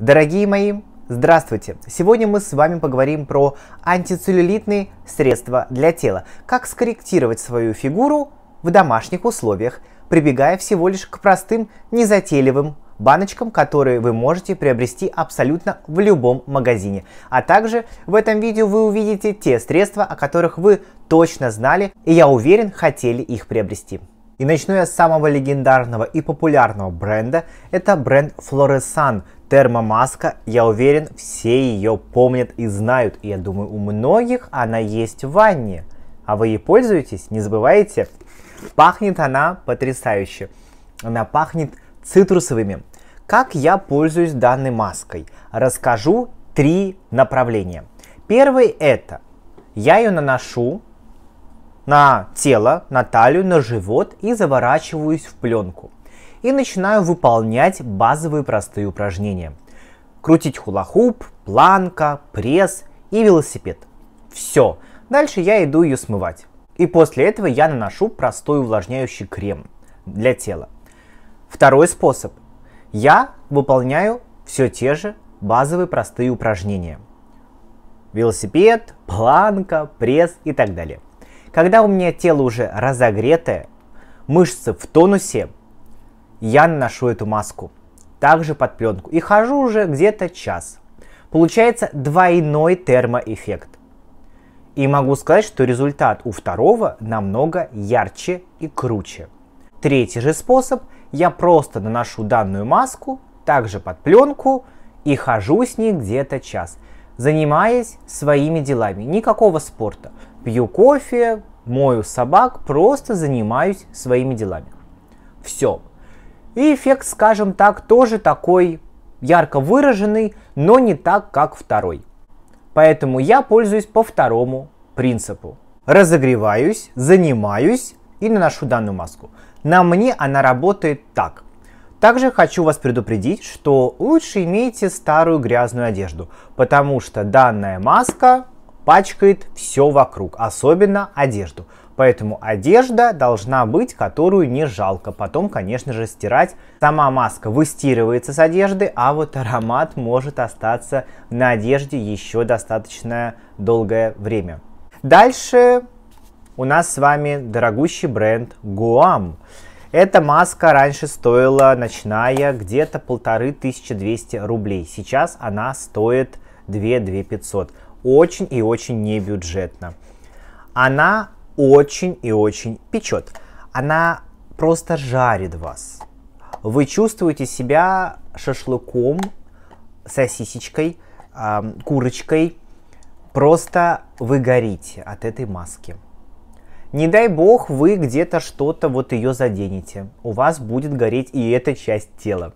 Дорогие мои, здравствуйте! Сегодня мы с вами поговорим про антицеллюлитные средства для тела. Как скорректировать свою фигуру в домашних условиях, прибегая всего лишь к простым, незатейливым баночкам, которые вы можете приобрести абсолютно в любом магазине. А также в этом видео вы увидите те средства, о которых вы точно знали и, я уверен, хотели их приобрести. И начну я с самого легендарного и популярного бренда. Это бренд Floresan. Термомаска, я уверен, все ее помнят и знают. И я думаю, у многих она есть в ванне. А вы ей пользуетесь? Не забывайте. Пахнет она потрясающе. Она пахнет цитрусовыми. Как я пользуюсь данной маской? Расскажу три направления. Первый это я ее наношу на тело, на талию, на живот и заворачиваюсь в пленку. И начинаю выполнять базовые простые упражнения. Крутить хулахуп, планка, пресс и велосипед. Все. Дальше я иду ее смывать. И после этого я наношу простой увлажняющий крем для тела. Второй способ. Я выполняю все те же базовые простые упражнения. Велосипед, планка, пресс и так далее. Когда у меня тело уже разогретое, мышцы в тонусе, я наношу эту маску. Также под пленку. И хожу уже где-то час. Получается двойной термоэффект. И могу сказать, что результат у второго намного ярче и круче. Третий же способ. Я просто наношу данную маску, также под пленку, и хожу с ней где-то час, занимаясь своими делами. Никакого спорта пью кофе, мою собак, просто занимаюсь своими делами. Все. И эффект, скажем так, тоже такой ярко выраженный, но не так, как второй. Поэтому я пользуюсь по второму принципу. Разогреваюсь, занимаюсь и наношу данную маску. На мне она работает так. Также хочу вас предупредить, что лучше имейте старую грязную одежду, потому что данная маска пачкает все вокруг, особенно одежду. Поэтому одежда должна быть, которую не жалко. Потом, конечно же, стирать. Сама маска выстирывается с одежды, а вот аромат может остаться на одежде еще достаточно долгое время. Дальше у нас с вами дорогущий бренд Guam. Эта маска раньше стоила ночная где-то полторы тысячи двести рублей. Сейчас она стоит 2 2500 очень и очень небюджетно. Она очень и очень печет. Она просто жарит вас. Вы чувствуете себя шашлыком, сосисечкой, э, курочкой. Просто вы горите от этой маски. Не дай бог вы где-то что-то вот ее заденете. У вас будет гореть и эта часть тела.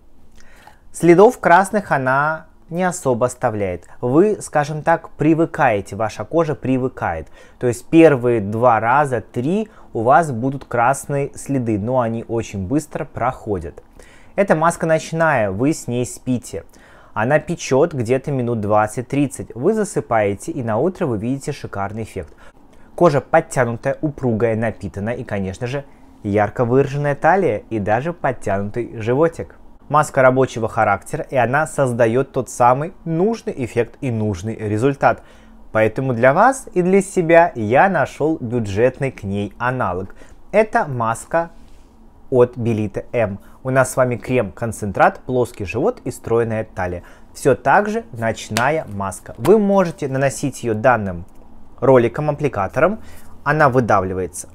Следов красных она не особо оставляет. Вы, скажем так, привыкаете, ваша кожа привыкает. То есть первые два раза, три у вас будут красные следы, но они очень быстро проходят. Эта маска ночная, вы с ней спите. Она печет где-то минут 20-30. Вы засыпаете и на утро вы видите шикарный эффект. Кожа подтянутая, упругая, напитанная и, конечно же, ярко выраженная талия и даже подтянутый животик. Маска рабочего характера, и она создает тот самый нужный эффект и нужный результат. Поэтому для вас и для себя я нашел бюджетный к ней аналог. Это маска от Белита М. У нас с вами крем-концентрат, плоский живот и стройная талия. Все так же ночная маска. Вы можете наносить ее данным роликом, аппликатором. Она выдавливается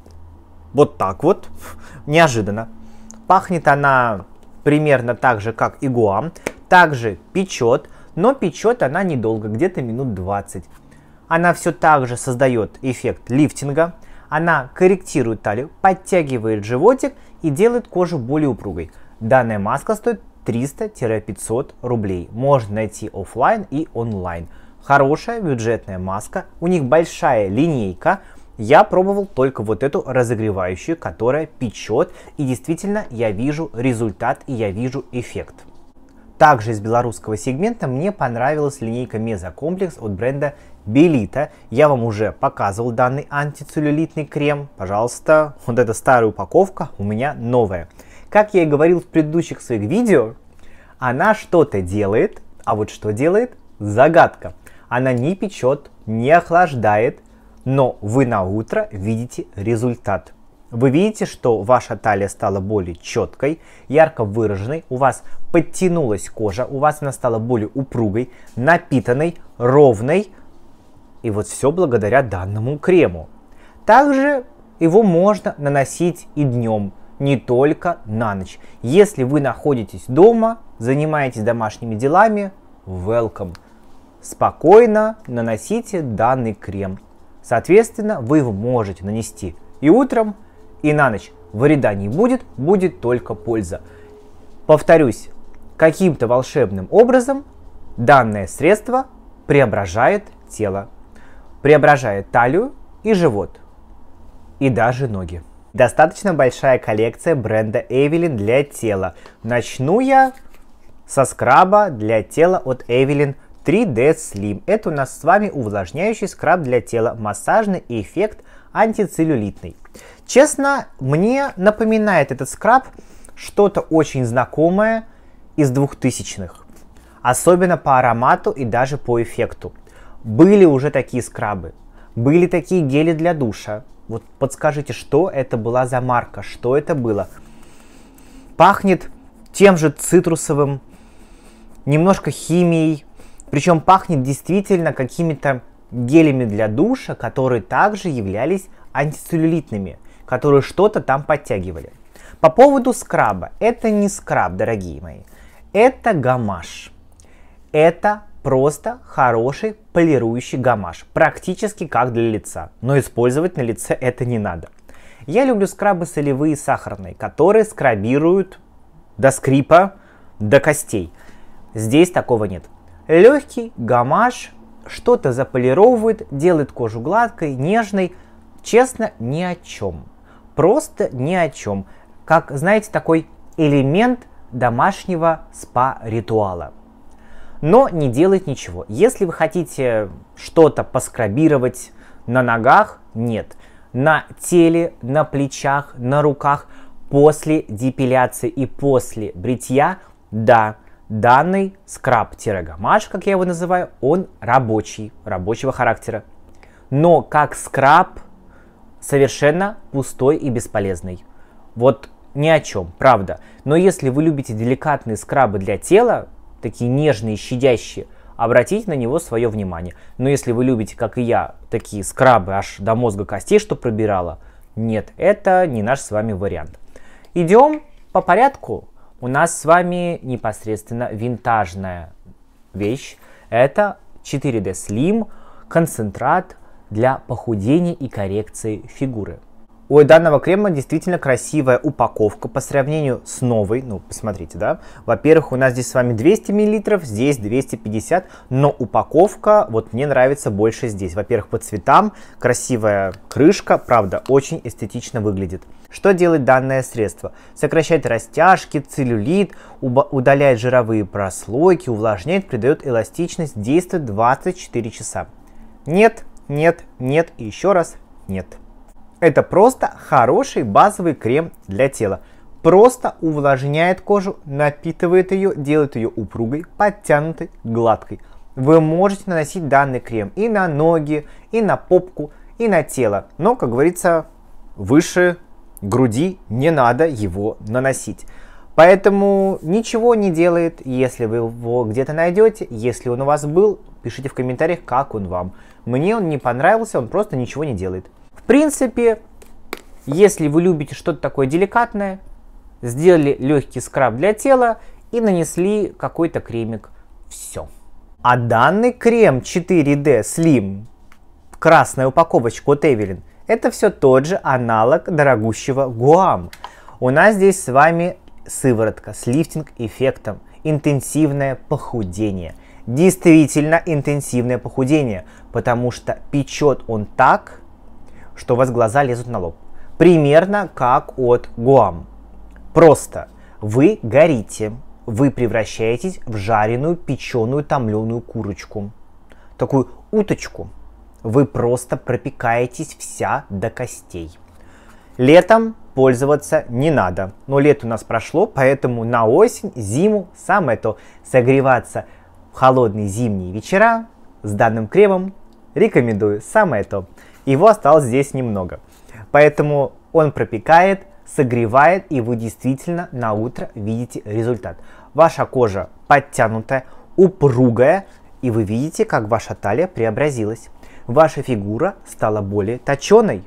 вот так вот, неожиданно. Пахнет она примерно так же, как и гуам, также печет, но печет она недолго, где-то минут 20. Она все так же создает эффект лифтинга, она корректирует талию, подтягивает животик и делает кожу более упругой. Данная маска стоит 300-500 рублей. Можно найти офлайн и онлайн. Хорошая бюджетная маска, у них большая линейка – я пробовал только вот эту разогревающую, которая печет, и действительно я вижу результат и я вижу эффект. Также из белорусского сегмента мне понравилась линейка мезокомплекс от бренда Белита. Я вам уже показывал данный антицеллюлитный крем. Пожалуйста, вот эта старая упаковка у меня новая. Как я и говорил в предыдущих своих видео, она что-то делает, а вот что делает – загадка. Она не печет, не охлаждает, но вы на утро видите результат. Вы видите, что ваша талия стала более четкой, ярко выраженной, у вас подтянулась кожа, у вас она стала более упругой, напитанной, ровной. И вот все благодаря данному крему. Также его можно наносить и днем, не только на ночь. Если вы находитесь дома, занимаетесь домашними делами, welcome. Спокойно наносите данный крем Соответственно, вы его можете нанести и утром, и на ночь. Вреда не будет, будет только польза. Повторюсь, каким-то волшебным образом данное средство преображает тело, преображает талию и живот, и даже ноги. Достаточно большая коллекция бренда Эвелин для тела. Начну я со скраба для тела от Эвелин 3D Slim. Это у нас с вами увлажняющий скраб для тела, массажный и эффект антицеллюлитный. Честно, мне напоминает этот скраб что-то очень знакомое из 2000-х. Особенно по аромату и даже по эффекту. Были уже такие скрабы, были такие гели для душа. Вот подскажите, что это была за марка, что это было? Пахнет тем же цитрусовым, немножко химией, причем пахнет действительно какими-то гелями для душа, которые также являлись антицеллюлитными, которые что-то там подтягивали. По поводу скраба. Это не скраб, дорогие мои. Это гамаш. Это просто хороший полирующий гамаш, практически как для лица. Но использовать на лице это не надо. Я люблю скрабы солевые и сахарные, которые скрабируют до скрипа, до костей. Здесь такого нет. Легкий гамаш что-то заполировывает, делает кожу гладкой, нежной. Честно, ни о чем. Просто ни о чем. Как, знаете, такой элемент домашнего спа-ритуала. Но не делает ничего. Если вы хотите что-то поскрабировать на ногах, нет. На теле, на плечах, на руках после депиляции и после бритья, да, Данный скраб-гамаш, как я его называю, он рабочий, рабочего характера. Но как скраб совершенно пустой и бесполезный. Вот ни о чем, правда. Но если вы любите деликатные скрабы для тела, такие нежные, щадящие, обратите на него свое внимание. Но если вы любите, как и я, такие скрабы аж до мозга костей, что пробирало, нет, это не наш с вами вариант. Идем по порядку. У нас с вами непосредственно винтажная вещь. Это 4D Slim концентрат для похудения и коррекции фигуры. У данного крема действительно красивая упаковка по сравнению с новой. Ну, посмотрите, да. Во-первых, у нас здесь с вами 200 мл, здесь 250, но упаковка вот мне нравится больше здесь. Во-первых, по цветам красивая крышка, правда, очень эстетично выглядит. Что делает данное средство? Сокращает растяжки, целлюлит, удаляет жировые прослойки, увлажняет, придает эластичность, действует 24 часа. Нет, нет, нет и еще раз нет. Это просто хороший базовый крем для тела. Просто увлажняет кожу, напитывает ее, делает ее упругой, подтянутой, гладкой. Вы можете наносить данный крем и на ноги, и на попку, и на тело. Но, как говорится, выше груди не надо его наносить. Поэтому ничего не делает, если вы его где-то найдете, если он у вас был, пишите в комментариях, как он вам. Мне он не понравился, он просто ничего не делает принципе, если вы любите что-то такое деликатное, сделали легкий скраб для тела и нанесли какой-то кремик. Все. А данный крем 4D Slim, красная упаковочка от Эвелин, это все тот же аналог дорогущего Гуам. У нас здесь с вами сыворотка с лифтинг-эффектом, интенсивное похудение. Действительно интенсивное похудение, потому что печет он так, что у вас глаза лезут на лоб. Примерно как от Гуам. Просто вы горите, вы превращаетесь в жареную, печеную, томленую курочку. Такую уточку. Вы просто пропекаетесь вся до костей. Летом пользоваться не надо. Но лето у нас прошло, поэтому на осень, зиму самое то согреваться в холодные зимние вечера с данным кремом рекомендую, самое то. Его осталось здесь немного. Поэтому он пропекает, согревает, и вы действительно на утро видите результат. Ваша кожа подтянутая, упругая, и вы видите, как ваша талия преобразилась. Ваша фигура стала более точеной,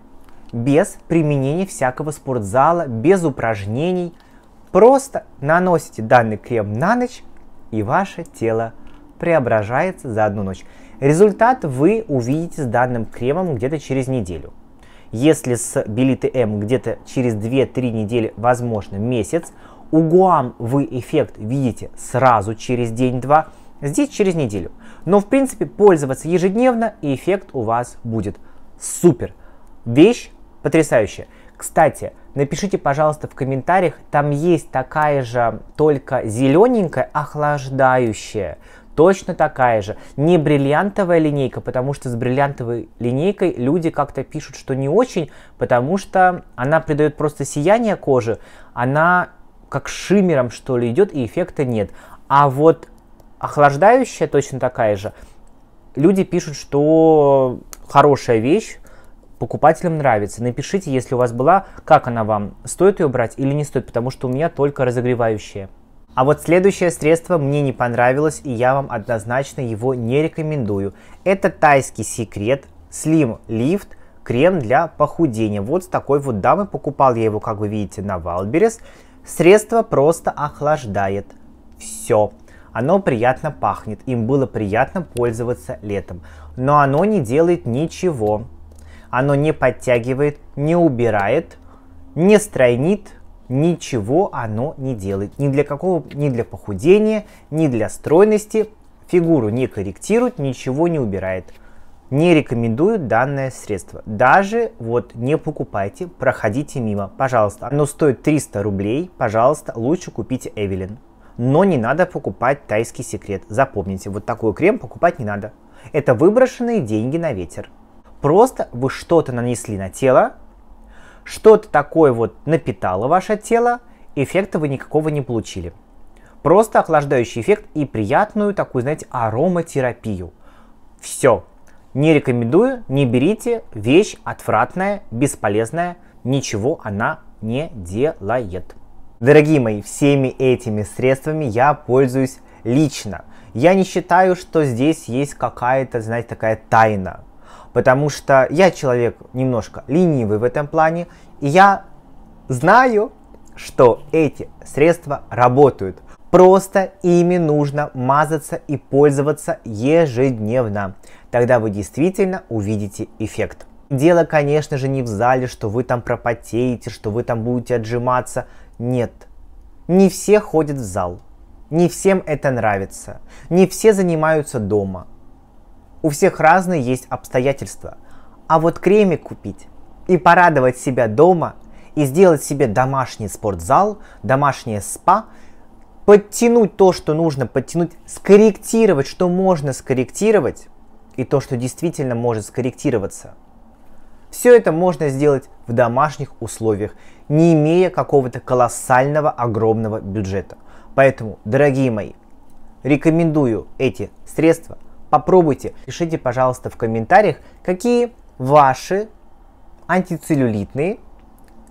без применения всякого спортзала, без упражнений. Просто наносите данный крем на ночь, и ваше тело преображается за одну ночь. Результат вы увидите с данным кремом где-то через неделю. Если с Белиты М где-то через 2-3 недели, возможно месяц, у Гуам вы эффект видите сразу через день-два, здесь через неделю. Но в принципе пользоваться ежедневно и эффект у вас будет супер. Вещь потрясающая. Кстати, напишите, пожалуйста, в комментариях, там есть такая же, только зелененькая, охлаждающая точно такая же. Не бриллиантовая линейка, потому что с бриллиантовой линейкой люди как-то пишут, что не очень, потому что она придает просто сияние кожи, она как шиммером что ли идет и эффекта нет. А вот охлаждающая точно такая же. Люди пишут, что хорошая вещь, покупателям нравится. Напишите, если у вас была, как она вам, стоит ее брать или не стоит, потому что у меня только разогревающая. А вот следующее средство мне не понравилось и я вам однозначно его не рекомендую. Это тайский секрет Slim Lift крем для похудения. Вот с такой вот дамы покупал я его, как вы видите, на Валберес. Средство просто охлаждает все. Оно приятно пахнет, им было приятно пользоваться летом. Но оно не делает ничего. Оно не подтягивает, не убирает, не стройнит, ничего оно не делает. Ни для какого, ни для похудения, ни для стройности. Фигуру не корректирует, ничего не убирает. Не рекомендую данное средство. Даже вот не покупайте, проходите мимо, пожалуйста. Оно стоит 300 рублей, пожалуйста, лучше купите Эвелин. Но не надо покупать тайский секрет. Запомните, вот такой крем покупать не надо. Это выброшенные деньги на ветер. Просто вы что-то нанесли на тело, что-то такое вот напитало ваше тело, эффекта вы никакого не получили. Просто охлаждающий эффект и приятную такую, знаете, ароматерапию. Все. Не рекомендую, не берите. Вещь отвратная, бесполезная. Ничего она не делает. Дорогие мои, всеми этими средствами я пользуюсь лично. Я не считаю, что здесь есть какая-то, знаете, такая тайна потому что я человек немножко ленивый в этом плане, и я знаю, что эти средства работают. Просто ими нужно мазаться и пользоваться ежедневно. Тогда вы действительно увидите эффект. Дело, конечно же, не в зале, что вы там пропотеете, что вы там будете отжиматься. Нет. Не все ходят в зал. Не всем это нравится. Не все занимаются дома. У всех разные есть обстоятельства. А вот кремик купить и порадовать себя дома, и сделать себе домашний спортзал, домашнее спа, подтянуть то, что нужно подтянуть, скорректировать, что можно скорректировать, и то, что действительно может скорректироваться. Все это можно сделать в домашних условиях, не имея какого-то колоссального, огромного бюджета. Поэтому, дорогие мои, рекомендую эти средства – Попробуйте. Пишите, пожалуйста, в комментариях, какие ваши антицеллюлитные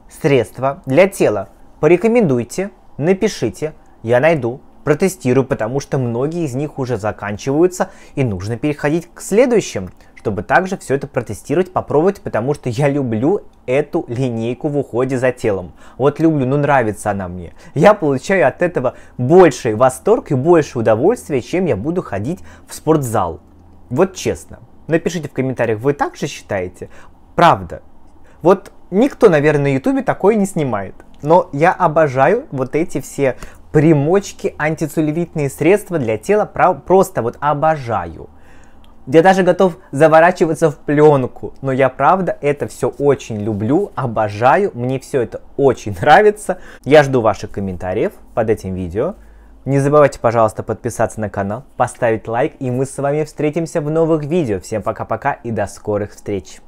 средства для тела. Порекомендуйте, напишите, я найду, протестирую, потому что многие из них уже заканчиваются и нужно переходить к следующим чтобы также все это протестировать, попробовать, потому что я люблю эту линейку в уходе за телом. Вот люблю, ну нравится она мне. Я получаю от этого больше восторг и больше удовольствия, чем я буду ходить в спортзал. Вот честно. Напишите в комментариях, вы так же считаете? Правда. Вот никто, наверное, на ютубе такое не снимает. Но я обожаю вот эти все примочки, антицеллюлитные средства для тела, просто вот обожаю. Я даже готов заворачиваться в пленку. Но я правда это все очень люблю, обожаю, мне все это очень нравится. Я жду ваших комментариев под этим видео. Не забывайте, пожалуйста, подписаться на канал, поставить лайк, и мы с вами встретимся в новых видео. Всем пока-пока и до скорых встреч!